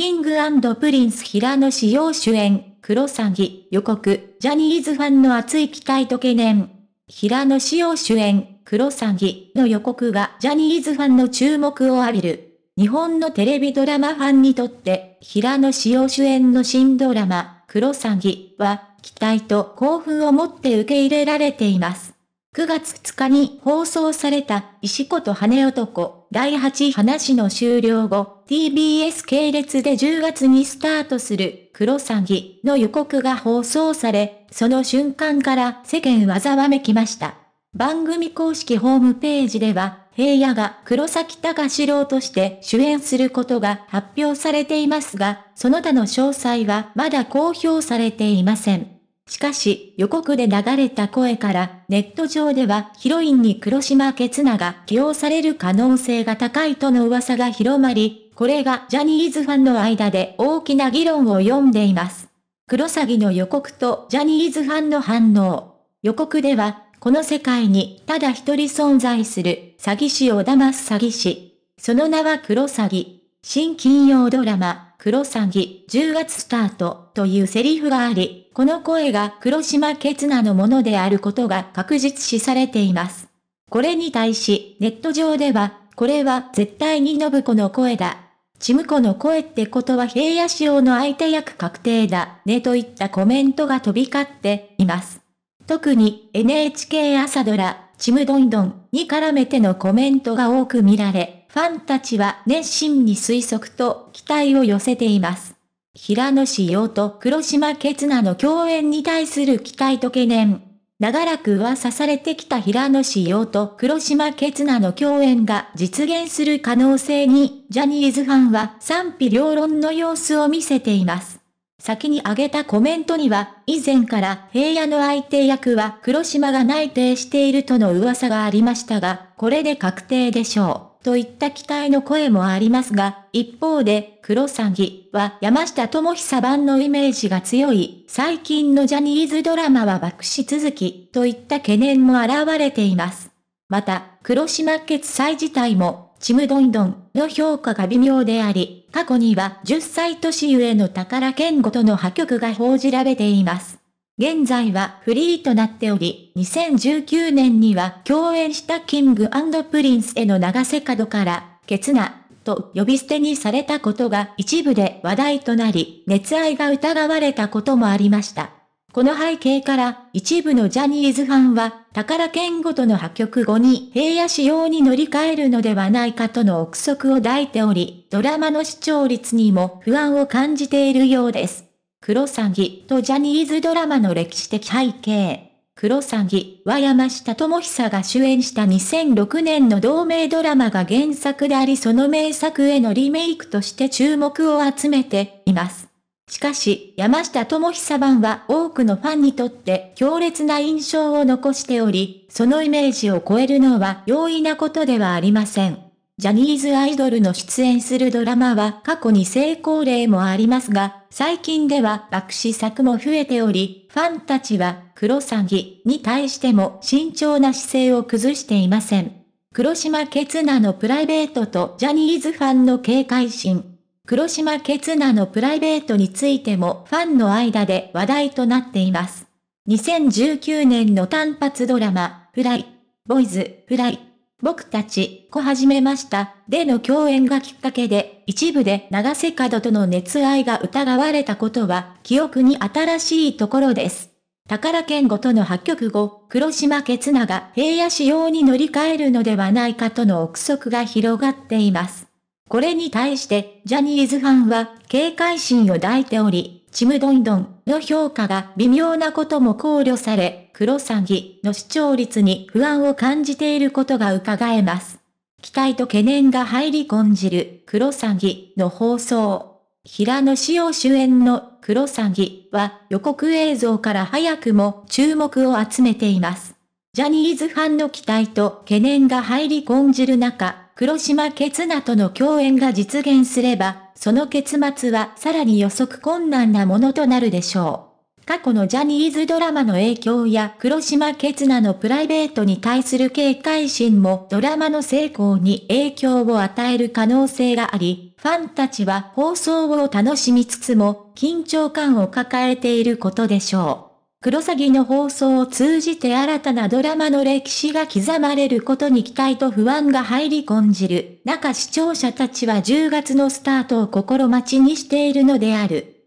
キングプリンス平野紫耀主演、クロサギ予告、ジャニーズファンの熱い期待と懸念。平野紫耀主演、クロサギの予告がジャニーズファンの注目を浴びる。日本のテレビドラマファンにとって、平野紫耀主演の新ドラマ、クロサギは、期待と興奮を持って受け入れられています。9月2日に放送された石子と羽男第8話の終了後、TBS 系列で10月にスタートする黒詐欺の予告が放送され、その瞬間から世間はざわめきました。番組公式ホームページでは、平野が黒崎隆郎として主演することが発表されていますが、その他の詳細はまだ公表されていません。しかし、予告で流れた声から、ネット上ではヒロインに黒島ケツナが起用される可能性が高いとの噂が広まり、これがジャニーズファンの間で大きな議論を呼んでいます。黒詐欺の予告とジャニーズファンの反応。予告では、この世界にただ一人存在する詐欺師を騙す詐欺師。その名は黒詐欺。新金曜ドラマ、黒詐欺、10月スタートというセリフがあり、この声が黒島ケツナのものであることが確実視されています。これに対し、ネット上では、これは絶対に信子の声だ。ちむこの声ってことは平野仕様の相手役確定だねといったコメントが飛び交っています。特に NHK 朝ドラ、ちむどんどんに絡めてのコメントが多く見られ、ファンたちは熱心に推測と期待を寄せています。平野紫耀と黒島ケツナの共演に対する期待と懸念。長らく噂されてきた平野紫耀と黒島ケツナの共演が実現する可能性に、ジャニーズファンは賛否両論の様子を見せています。先に挙げたコメントには、以前から平野の相手役は黒島が内定しているとの噂がありましたが、これで確定でしょう。といった期待の声もありますが、一方で、黒詐欺は山下智久版のイメージが強い、最近のジャニーズドラマは爆死続き、といった懸念も現れています。また、黒島決済自体も、ちむどんどんの評価が微妙であり、過去には10歳年上の宝健吾との破局が報じられています。現在はフリーとなっており、2019年には共演したキングプリンスへの流せ角から、ケツナ、と呼び捨てにされたことが一部で話題となり、熱愛が疑われたこともありました。この背景から、一部のジャニーズファンは、宝剣ごとの破局後に平野仕様に乗り換えるのではないかとの憶測を抱いており、ドラマの視聴率にも不安を感じているようです。クロサギとジャニーズドラマの歴史的背景。クロサギは山下智久が主演した2006年の同名ドラマが原作でありその名作へのリメイクとして注目を集めています。しかし、山下智久版は多くのファンにとって強烈な印象を残しており、そのイメージを超えるのは容易なことではありません。ジャニーズアイドルの出演するドラマは過去に成功例もありますが、最近では爆死作も増えており、ファンたちは黒詐欺に対しても慎重な姿勢を崩していません。黒島ケツナのプライベートとジャニーズファンの警戒心。黒島ケツナのプライベートについてもファンの間で話題となっています。2019年の単発ドラマ、フライ、ボイズ、フライ。僕たち、こ始めました、での共演がきっかけで、一部で長瀬角との熱愛が疑われたことは、記憶に新しいところです。宝剣吾との破局後、黒島ケツナが平野仕様に乗り換えるのではないかとの憶測が広がっています。これに対して、ジャニーズファンは、警戒心を抱いており、ちむどんどん、の評価が微妙なことも考慮され、クロサギの視聴率に不安を感じていることが伺えます。期待と懸念が入り込んじる、クロサギの放送。平野紫耀主演のクロサギは予告映像から早くも注目を集めています。ジャニーズファンの期待と懸念が入り込んじる中、黒島ケツナとの共演が実現すれば、その結末はさらに予測困難なものとなるでしょう。過去のジャニーズドラマの影響や黒島ケツナのプライベートに対する警戒心もドラマの成功に影響を与える可能性があり、ファンたちは放送を楽しみつつも緊張感を抱えていることでしょう。クロサギの放送を通じて新たなドラマの歴史が刻まれることに期待と不安が入り込んじる中視聴者たちは10月のスタートを心待ちにしているのである。